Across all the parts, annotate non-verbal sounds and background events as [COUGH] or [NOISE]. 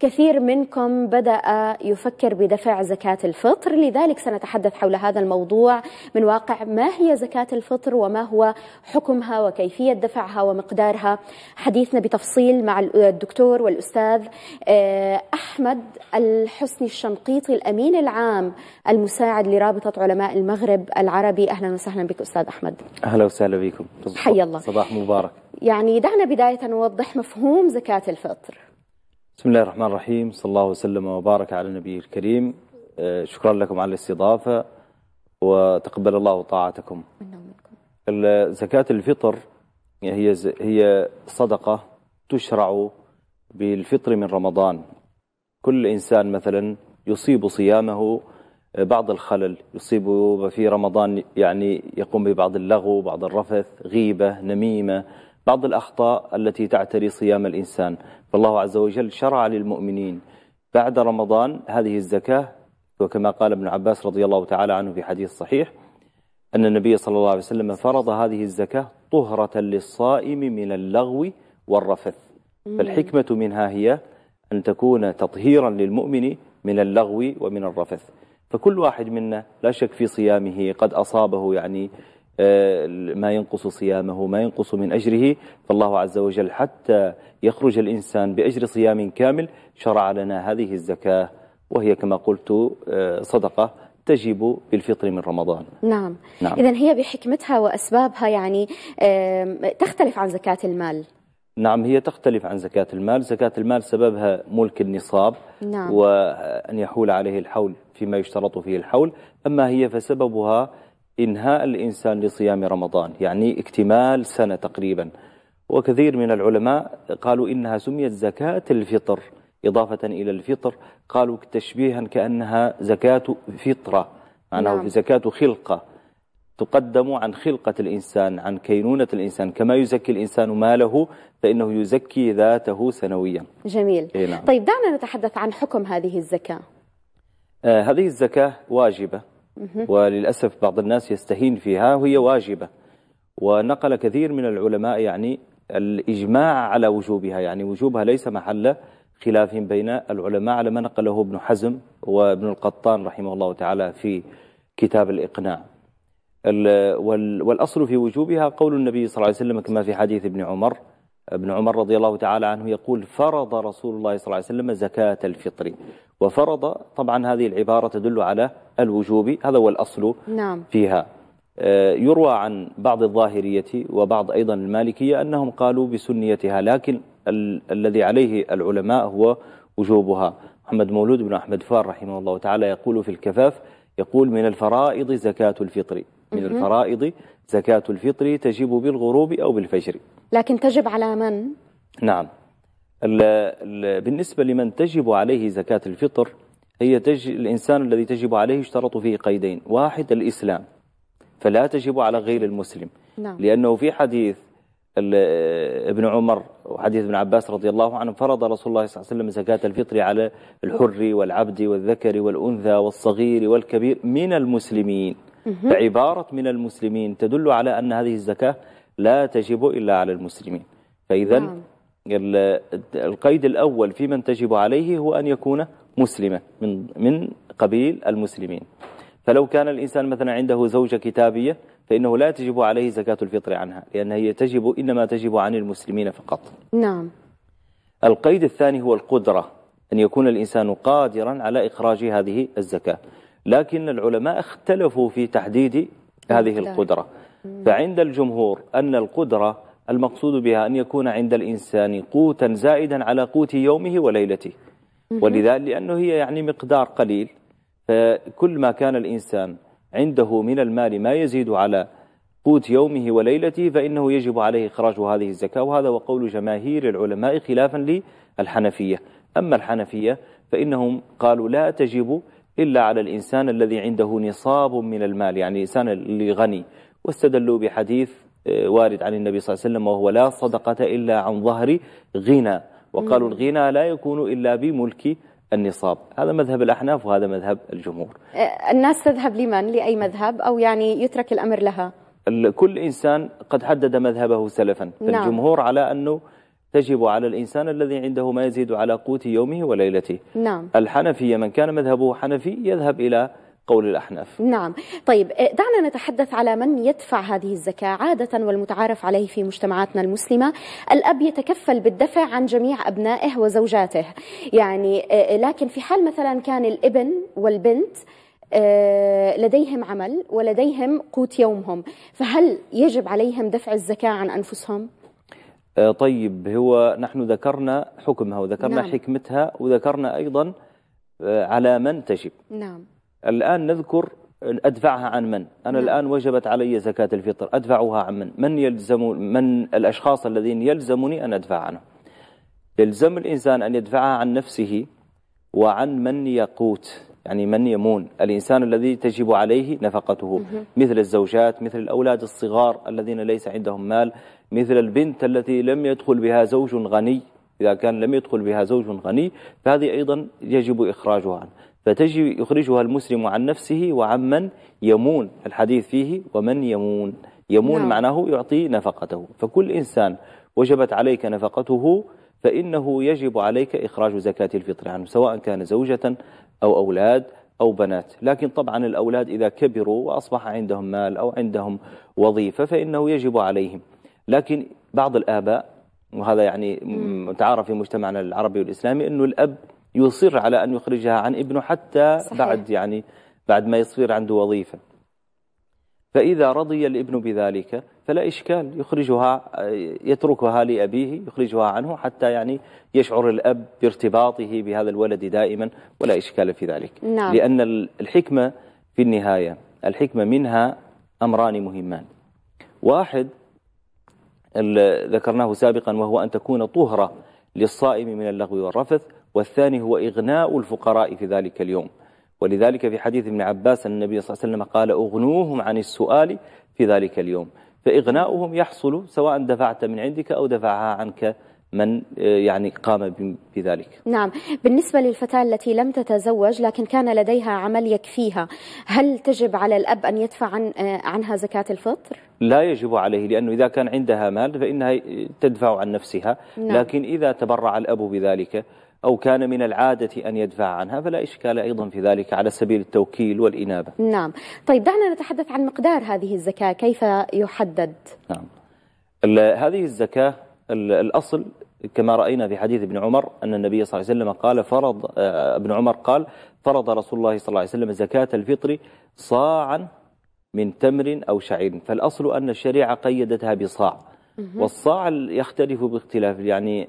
كثير منكم بدأ يفكر بدفع زكاة الفطر لذلك سنتحدث حول هذا الموضوع من واقع ما هي زكاة الفطر وما هو حكمها وكيفية دفعها ومقدارها حديثنا بتفصيل مع الدكتور والأستاذ آه، أحمد الحسني الشنقيطي الأمين العام المساعد لرابطة علماء المغرب العربي أهلا وسهلا بك أستاذ أحمد أهلا وسهلا بكم حي الله صباح مبارك يعني دعنا بداية نوضح مفهوم زكاة الفطر بسم الله الرحمن الرحيم صلى الله وسلم وبارك على النبي الكريم آه، شكرا لكم على الاستضافة وتقبل الله طاعتكم زكاة الفطر هي هي صدقة تشرع بالفطر من رمضان كل إنسان مثلا يصيب صيامه آه، بعض الخلل يصيب في رمضان يعني يقوم ببعض اللغو بعض الرفث غيبة نميمة بعض الأخطاء التي تعتري صيام الإنسان فالله عز وجل شرع للمؤمنين بعد رمضان هذه الزكاة وكما قال ابن عباس رضي الله تعالى عنه في حديث صحيح أن النبي صلى الله عليه وسلم فرض هذه الزكاة طهرة للصائم من اللغو والرفث فالحكمة منها هي أن تكون تطهيرا للمؤمن من اللغو ومن الرفث فكل واحد منا لا شك في صيامه قد أصابه يعني آه، ما ينقص صيامه ما ينقص من أجره فالله عز وجل حتى يخرج الإنسان بأجر صيام كامل شرع لنا هذه الزكاة وهي كما قلت آه، صدقة تجب بالفطر من رمضان نعم, نعم. إذا هي بحكمتها وأسبابها يعني تختلف عن زكاة المال نعم هي تختلف عن زكاة المال زكاة المال سببها ملك النصاب نعم. وأن يحول عليه الحول فيما يشترط فيه الحول أما هي فسببها إنهاء الإنسان لصيام رمضان يعني اكتمال سنة تقريبا وكثير من العلماء قالوا إنها سميت زكاة الفطر إضافة إلى الفطر قالوا تشبيها كأنها زكاة فطرة معناه نعم. زكاة خلقة تقدم عن خلقة الإنسان عن كينونة الإنسان كما يزكي الإنسان ماله فإنه يزكي ذاته سنويا جميل إيه نعم. طيب دعنا نتحدث عن حكم هذه الزكاة آه هذه الزكاة واجبة وللأسف بعض الناس يستهين فيها وهي واجبة ونقل كثير من العلماء يعني الإجماع على وجوبها يعني وجوبها ليس محل خلاف بين العلماء على ما نقله ابن حزم وابن القطان رحمه الله تعالى في كتاب الإقناع والأصل في وجوبها قول النبي صلى الله عليه وسلم كما في حديث ابن عمر ابن عمر رضي الله تعالى عنه يقول فرض رسول الله صلى الله عليه وسلم زكاة الفطر وفرض طبعا هذه العبارة تدل على الوجوب هذا هو الأصل نعم. فيها آه، يروى عن بعض الظاهرية وبعض أيضا المالكية أنهم قالوا بسنيتها لكن ال الذي عليه العلماء هو وجوبها محمد مولود بن أحمد فار رحمه الله تعالى يقول في الكفاف يقول من الفرائض زكاة الفطر من الفرائض زكاة الفطر تجب بالغروب أو بالفجر لكن تجب على من؟ نعم الـ الـ بالنسبة لمن تجب عليه زكاة الفطر هي تج... الإنسان الذي تجب عليه اشترط فيه قيدين واحد الإسلام فلا تجب على غير المسلم نعم. لأنه في حديث ابن عمر وحديث ابن عباس رضي الله عنه فرض رسول الله صلى الله عليه وسلم زكاة الفطر على الحر والعبد والذكر والأنثى والصغير والكبير من المسلمين فعبارة من المسلمين تدل على أن هذه الزكاة لا تجب إلا على المسلمين فإذا نعم. القيد الأول في من تجب عليه هو أن يكون مسلما من من قبيل المسلمين فلو كان الإنسان مثلا عنده زوجة كتابية فإنه لا تجب عليه زكاة الفطر عنها لأن هي تجب إنما تجب عن المسلمين فقط نعم القيد الثاني هو القدرة أن يكون الإنسان قادرا على إخراج هذه الزكاة لكن العلماء اختلفوا في تحديد هذه القدرة فعند الجمهور أن القدرة المقصود بها أن يكون عند الإنسان قوتا زائدا على قوت يومه وليلته ولذلك لأنه هي يعني مقدار قليل فكل ما كان الإنسان عنده من المال ما يزيد على قوت يومه وليلته فإنه يجب عليه إخراج هذه الزكاة وهذا وقول جماهير العلماء خلافا للحنفية أما الحنفية فإنهم قالوا لا تجب إلا على الإنسان الذي عنده نصاب من المال يعني الإنسان اللي غني واستدلوا بحديث آه، وارد عن النبي صلى الله عليه وسلم وهو لا صدقة إلا عن ظهر غنى وقالوا الغنى لا يكون إلا بملك النصاب هذا مذهب الأحناف وهذا مذهب الجمهور آه، الناس تذهب لمن لأي مذهب أو يعني يترك الأمر لها كل إنسان قد حدد مذهبه سلفا نعم. فالجمهور على أنه تجب على الإنسان الذي عنده ما يزيد على قوت يومه وليلته نعم الحنفية من كان مذهبه حنفي يذهب إلى قول الأحناف نعم طيب آه، دعنا نتحدث على من يدفع هذه الزكاة عادة والمتعارف عليه في مجتمعاتنا المسلمة الأب يتكفل بالدفع عن جميع أبنائه وزوجاته يعني آه، آه، لكن في حال مثلا كان الابن والبنت لديهم عمل ولديهم قوت يومهم فهل يجب عليهم دفع الزكاة عن أنفسهم؟ آه، طيب هو نحن ذكرنا حكمها وذكرنا نعم. حكمتها وذكرنا أيضا آه، على من تجب نعم الآن نذكر أدفعها عن من أنا نعم. الآن وجبت علي زكاة الفطر أدفعها عن من من يلزم من الأشخاص الذين يلزمني أن أدفع عنهم يلزم الإنسان أن يدفعها عن نفسه وعن من يقوت يعني من يمون الإنسان الذي تجب عليه نفقته مثل الزوجات مثل الأولاد الصغار الذين ليس عندهم مال مثل البنت التي لم يدخل بها زوج غني إذا كان لم يدخل بها زوج غني فهذه أيضا يجب إخراجها فتجي يخرجها المسلم عن نفسه وعمن يمون الحديث فيه ومن يمون يمون نعم. معناه يعطي نفقته فكل إنسان وجبت عليك نفقته فإنه يجب عليك إخراج زكاة الفطر عنه سواء كان زوجة أو أولاد أو بنات لكن طبعا الأولاد إذا كبروا وأصبح عندهم مال أو عندهم وظيفة فإنه يجب عليهم لكن بعض الآباء وهذا يعني متعارف في مجتمعنا العربي والإسلامي أنه الأب يصر على أن يخرجها عن ابنه حتى صحيح. بعد يعني بعد ما يصير عنده وظيفة فإذا رضي الابن بذلك فلا إشكال يخرجها يتركها لأبيه يخرجها عنه حتى يعني يشعر الأب بارتباطه بهذا الولد دائما ولا إشكال في ذلك نعم. لأن الحكمة في النهاية الحكمة منها أمران مهمان واحد ذكرناه سابقا وهو أن تكون طهرة للصائم من اللغو والرفث والثاني هو إغناء الفقراء في ذلك اليوم ولذلك في حديث ابن عباس النبي صلى الله عليه وسلم قال أغنوهم عن السؤال في ذلك اليوم فإغناؤهم يحصل سواء دفعت من عندك أو دفعها عنك من آه، يعني قام بذلك نعم بالنسبة للفتاة التي لم تتزوج لكن كان لديها عمل يكفيها هل تجب على الأب أن يدفع عن آه، عنها زكاة الفطر؟ لا يجب عليه لأنه إذا كان عندها مال فإنها تدفع عن نفسها نعم. لكن إذا تبرع الأب بذلك أو كان من العادة أن يدفع عنها فلا إشكال أيضا في ذلك على سبيل التوكيل والإنابة نعم طيب دعنا نتحدث عن مقدار هذه الزكاة كيف يحدد نعم هذه الزكاة الأصل كما رأينا في حديث ابن عمر أن النبي صلى الله عليه وسلم قال فرض آه، ابن عمر قال فرض رسول الله صلى الله عليه وسلم زكاة الفطر صاعا من تمر أو شعير فالأصل أن الشريعة قيدتها بصاع والصاع يختلف باختلاف يعني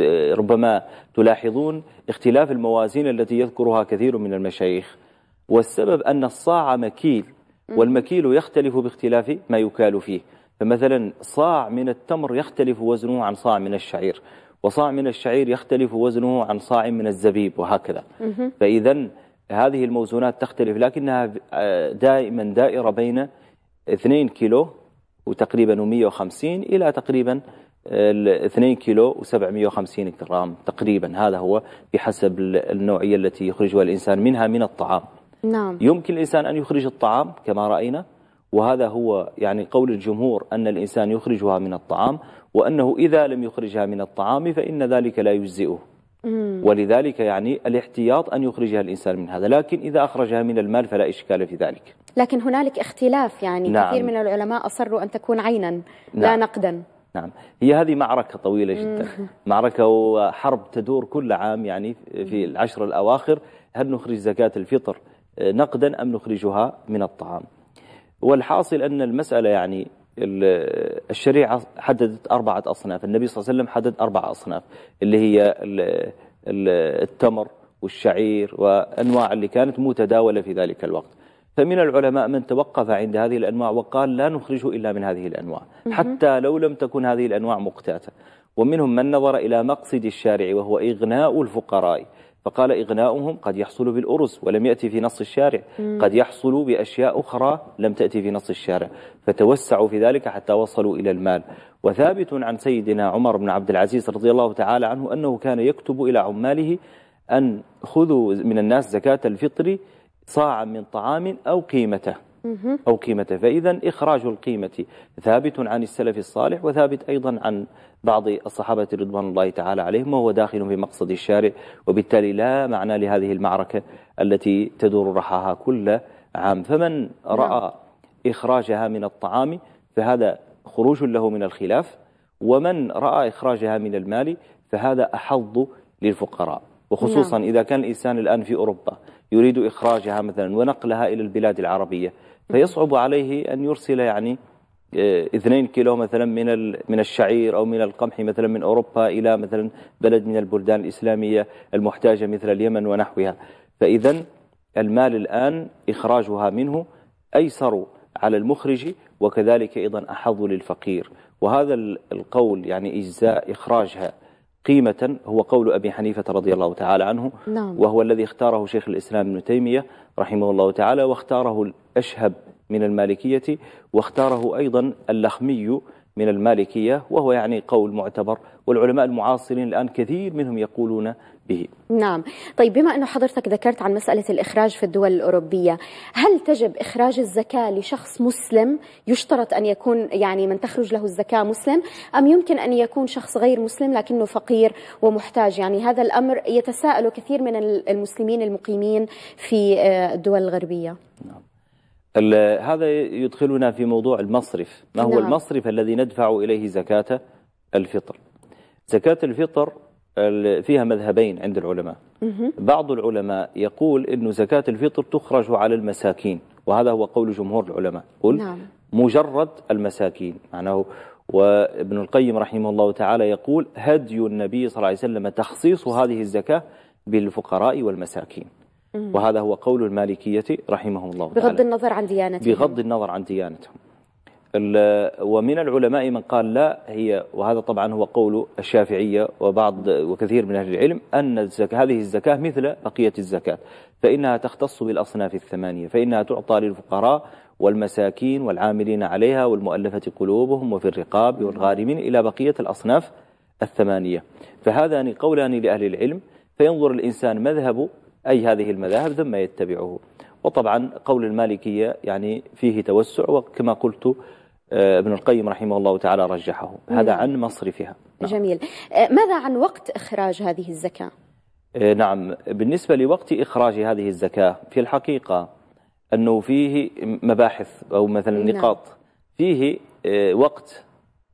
آه، ربما تلاحظون اختلاف الموازين التي يذكرها كثير من المشايخ والسبب أن الصاع مكيل والمكيل يختلف باختلاف ما يكال فيه فمثلا صاع من التمر يختلف وزنه عن صاع من الشعير وصاع من الشعير يختلف وزنه عن صاع من الزبيب وهكذا فإذا هذه الموزونات تختلف لكنها دائما دائرة بين 2 كيلو وتقريبا 150 إلى تقريبا 2 كيلو و750 جرام تقريبا هذا هو بحسب النوعية التي يخرجها الإنسان منها من الطعام نعم. يمكن الإنسان أن يخرج الطعام كما رأينا وهذا هو يعني قول الجمهور أن الإنسان يخرجها من الطعام وأنه إذا لم يخرجها من الطعام فإن ذلك لا يجزئه ولذلك يعني الاحتياط أن يخرجها الإنسان من هذا لكن إذا أخرجها من المال فلا إشكال في ذلك لكن هنالك اختلاف يعني نعم. كثير من العلماء أصروا أن تكون عينا نعم. لا نقدا نعم هي هذه معركة طويلة جدا [LAUGHS] معركة وحرب تدور كل عام يعني في العشر الأواخر هل نخرج زكاة الفطر نقدا أم نخرجها من الطعام والحاصل أن المسألة يعني الشريعة حددت أربعة أصناف النبي صلى الله عليه وسلم حدد أربعة أصناف اللي هي التمر والشعير وأنواع اللي كانت متداولة في ذلك الوقت فمن العلماء من توقف عند هذه الأنواع وقال لا نخرجه إلا من هذه الأنواع حتى لو لم تكن هذه الأنواع مقتاتة ومنهم من نظر إلى مقصد الشارع وهو إغناء الفقراء فقال إغناؤهم قد يحصل بالأرز ولم يأتي في نص الشارع قد يحصل بأشياء أخرى لم تأتي في نص الشارع فتوسعوا في ذلك حتى وصلوا إلى المال وثابت عن سيدنا عمر بن عبد العزيز رضي الله تعالى عنه أنه كان يكتب إلى عماله أن خذوا من الناس زكاة الفطر صاعا من طعام أو قيمته أو قيمته فإذا إخراج القيمة ثابت عن السلف الصالح وثابت أيضا عن بعض الصحابة رضوان الله تعالى عليهم وهو داخل في مقصد الشارع وبالتالي لا معنى لهذه المعركة التي تدور رحاها كل عام فمن نعم. رأى إخراجها من الطعام فهذا خروج له من الخلاف ومن رأى إخراجها من المال فهذا أحظ للفقراء وخصوصا نعم. إذا كان الإنسان الآن في أوروبا يريد إخراجها مثلا ونقلها إلى البلاد العربية فيصعب عليه أن يرسل يعني آه، اثنين كيلو مثلا من من الشعير أو من القمح مثلا من أوروبا إلى مثلا بلد من البلدان الإسلامية المحتاجة مثل اليمن ونحوها فإذا المال الآن إخراجها منه أيسر على المخرج وكذلك أيضا أحظ للفقير وهذا القول يعني إجزاء إخراجها قيمة هو قول أبي حنيفة رضي الله تعالى عنه نعم. وهو الذي اختاره شيخ الإسلام ابن تيمية رحمه الله تعالى واختاره الأشهب من المالكية واختاره أيضا اللخمي من المالكية وهو يعني قول معتبر والعلماء المعاصرين الآن كثير منهم يقولون به نعم طيب بما أنه حضرتك ذكرت عن مسألة الإخراج في الدول الأوروبية هل تجب إخراج الزكاة لشخص مسلم يشترط أن يكون يعني من تخرج له الزكاة مسلم أم يمكن أن يكون شخص غير مسلم لكنه فقير ومحتاج يعني هذا الأمر يتساءل كثير من المسلمين المقيمين في آه، الدول الغربية نعم هذا يدخلنا في موضوع المصرف ما هو نعم. المصرف الذي ندفع إليه زكاة الفطر زكاة الفطر فيها مذهبين عند العلماء بعض العلماء يقول أن زكاة الفطر تخرج على المساكين وهذا هو قول جمهور العلماء قل نعم. مجرد المساكين معناه وابن القيم رحمه الله تعالى يقول هدي النبي صلى الله عليه وسلم تخصيص هذه الزكاة بالفقراء والمساكين وهذا هو قول المالكية رحمهم الله بغض تعالى. النظر عن ديانتهم بغض النظر عن ديانتهم ومن العلماء من قال لا هي وهذا طبعا هو قول الشافعية وبعض وكثير من أهل العلم أن الزكاة هذه الزكاة مثل بقية الزكاة فإنها تختص بالأصناف الثمانية فإنها تعطى للفقراء والمساكين والعاملين عليها والمؤلفة قلوبهم وفي الرقاب والغارمين إلى بقية الأصناف الثمانية فهذان قولان لأهل العلم فينظر الإنسان مذهب أي هذه المذاهب ثم يتبعه وطبعا قول المالكية يعني فيه توسع وكما قلت آه، ابن القيم رحمه الله تعالى رجحه هذا عن مصرفها نعم. جميل آه، ماذا عن وقت إخراج هذه الزكاة؟ آه، نعم بالنسبة لوقت إخراج هذه الزكاة في الحقيقة أنه فيه مباحث أو مثلا نعم. نقاط فيه وقت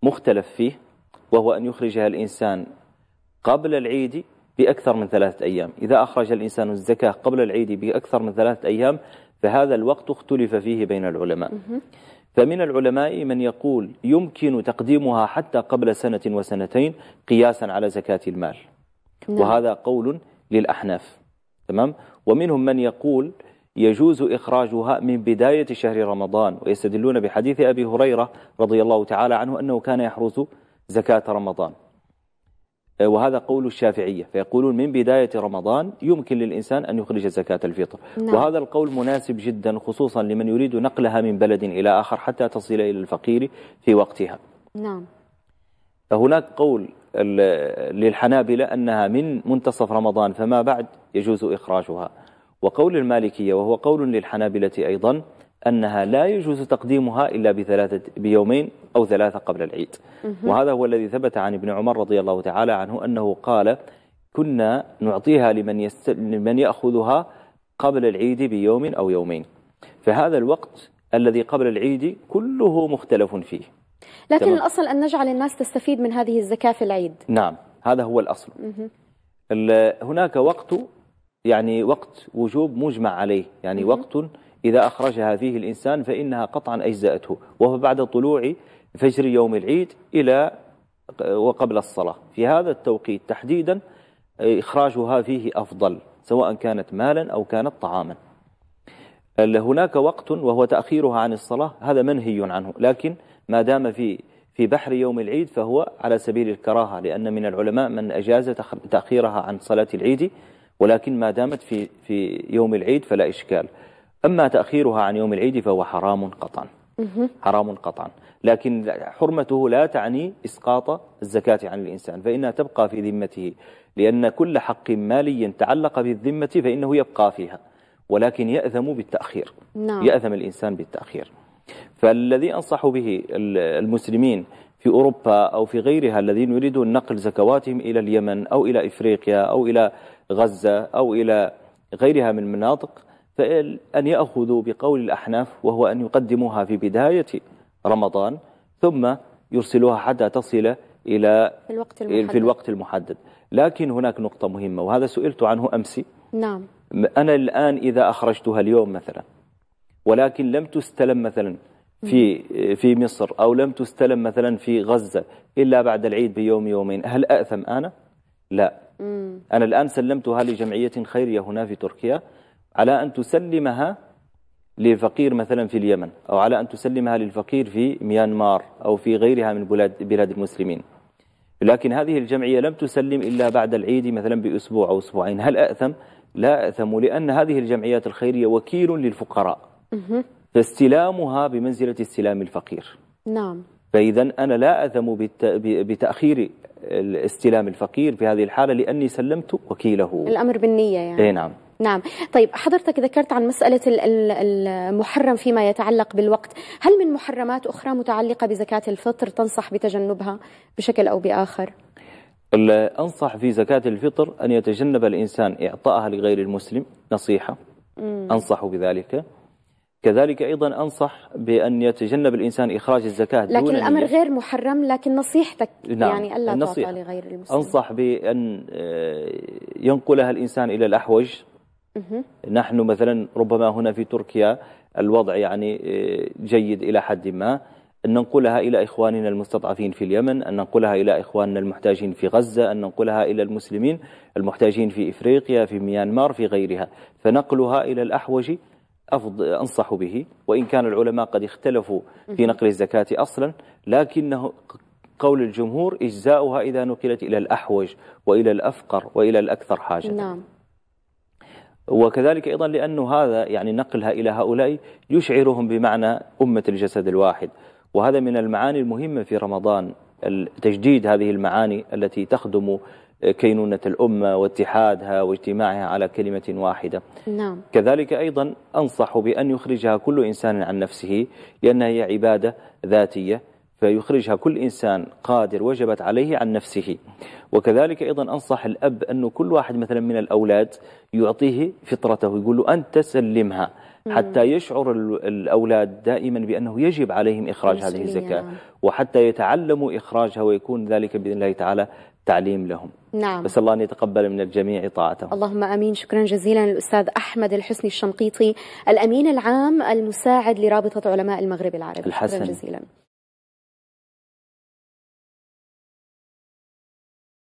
مختلف فيه وهو أن يخرجها الإنسان قبل العيد بأكثر من ثلاثة أيام إذا أخرج الإنسان الزكاة قبل العيد بأكثر من ثلاثة أيام فهذا الوقت اختلف فيه بين العلماء فمن العلماء من يقول يمكن تقديمها حتى قبل سنة وسنتين قياسا على زكاة المال نعم. وهذا قول للأحناف تمام ومنهم من يقول يجوز إخراجها من بداية شهر رمضان ويستدلون بحديث أبي هريرة رضي الله تعالى عنه أنه كان يحرز زكاة رمضان آه، وهذا قول الشافعية فيقولون من بداية رمضان يمكن للإنسان أن يخرج زكاة الفطر نعم. وهذا القول مناسب جدا خصوصا لمن يريد نقلها من بلد إلى آخر حتى تصل إلى الفقير في وقتها نعم فهناك قول للحنابلة أنها من منتصف رمضان فما بعد يجوز إخراجها وقول المالكية وهو قول للحنابلة أيضا أنها لا يجوز تقديمها إلا بثلاثة بيومين أو ثلاثة قبل العيد وهذا هو الذي ثبت عن ابن عمر رضي الله تعالى عنه أنه قال كنا نعطيها لمن, يست... لمن يأخذها قبل العيد بيوم أو يومين فهذا الوقت الذي قبل العيد كله مختلف فيه لكن تمام. الأصل أن نجعل الناس تستفيد من هذه الزكاة في العيد نعم هذا هو الأصل هناك وقت يعني وقت وجوب مجمع عليه يعني وقت إذا أخرجها فيه الإنسان فإنها قطعا أجزأته وهو بعد طلوع فجر يوم العيد إلى وقبل الصلاة في هذا التوقيت تحديدا إخراجها فيه أفضل سواء كانت مالا أو كانت طعاما هناك وقت وهو تأخيرها عن الصلاة هذا منهي عنه لكن ما دام في في بحر يوم العيد فهو على سبيل الكراهة لأن من العلماء من أجاز تأخيرها عن صلاة العيد ولكن ما دامت في في يوم العيد فلا إشكال أما تأخيرها عن يوم العيد فهو حرام قطعا حرام قطعا لكن حرمته لا تعني إسقاط الزكاة عن الإنسان فإنها تبقى في ذمته لأن كل حق مالي تعلق بالذمة فإنه يبقى فيها ولكن يأثم بالتأخير نعم. يأثم الإنسان بالتأخير فالذي أنصح به المسلمين في أوروبا أو في غيرها الذين يريدون نقل زكواتهم إلى اليمن أو إلى إفريقيا أو إلى غزة أو إلى غيرها من مناطق فأن يأخذوا بقول الأحناف وهو أن يقدموها في بداية رمضان ثم يرسلوها حتى تصل إلى في الوقت المحدد, في الوقت المحدد. لكن هناك نقطة مهمة وهذا سئلت عنه أمس نعم أنا الآن إذا أخرجتها اليوم مثلا ولكن لم تستلم مثلا في في مصر أو لم تستلم مثلا في غزة إلا بعد العيد بيوم يومين هل أأثم أنا؟ لا مم. أنا الآن سلمتها لجمعية خيرية هنا في تركيا على أن تسلمها لفقير مثلا في اليمن أو على أن تسلمها للفقير في ميانمار أو في غيرها من بلاد, بلاد المسلمين لكن هذه الجمعية لم تسلم إلا بعد العيد مثلا بأسبوع أو أسبوعين هل أأثم؟ لا أأثم لأن هذه الجمعيات الخيرية وكيل للفقراء فاستلامها بمنزلة استلام الفقير نعم فإذا أنا لا أثم بتأخير استلام الفقير في هذه الحالة لأني سلمت وكيله الأمر بالنية يعني إيه، نعم نعم طيب حضرتك ذكرت عن مسألة المحرم فيما يتعلق بالوقت هل من محرمات أخرى متعلقة بزكاة الفطر تنصح بتجنبها بشكل أو بآخر؟ أنصح في زكاة الفطر أن يتجنب الإنسان إعطائها لغير المسلم نصيحة أنصح بذلك كذلك أيضا أنصح بأن يتجنب الإنسان إخراج الزكاة لكن دون الأمر غير محرم لكن نصيحتك نعم يعني ألا تعطى لغير المسلم أنصح بأن آه، ينقلها الإنسان إلى الأحوج نحن مثلا ربما هنا في تركيا الوضع يعني آه، جيد إلى حد ما أن ننقلها إلى إخواننا المستضعفين في اليمن أن ننقلها إلى إخواننا المحتاجين في غزة أن ننقلها إلى المسلمين المحتاجين في إفريقيا في ميانمار في غيرها فنقلها إلى الأحوج أفضل أنصح به وإن كان العلماء قد اختلفوا في نقل الزكاة أصلا لكنه قول الجمهور إجزاؤها إذا نقلت إلى الأحوج وإلى الأفقر وإلى الأكثر حاجة نعم وكذلك أيضا لأنه هذا يعني نقلها إلى هؤلاء يشعرهم بمعنى أمة الجسد الواحد وهذا من المعاني المهمة في رمضان تجديد هذه المعاني التي تخدم كينونة الأمة واتحادها واجتماعها على كلمة واحدة نعم. كذلك أيضا أنصح بأن يخرجها كل إنسان عن نفسه لأنها هي عبادة ذاتية فيخرجها كل إنسان قادر وجبت عليه عن نفسه وكذلك أيضا أنصح الأب أنه كل واحد مثلا من الأولاد يعطيه فطرته يقول له أنت سلمها حتى يشعر الأولاد دائما بأنه يجب عليهم إخراج هذه الزكاة نعم. وحتى يتعلموا إخراجها ويكون ذلك بإذن الله تعالى تعليم لهم نعم بس الله أن يتقبل من الجميع طاعته اللهم أمين شكرا جزيلا للأستاذ أحمد الحسني الشنقيطي الأمين العام المساعد لرابطة علماء المغرب العربي الحسن. شكرا جزيلا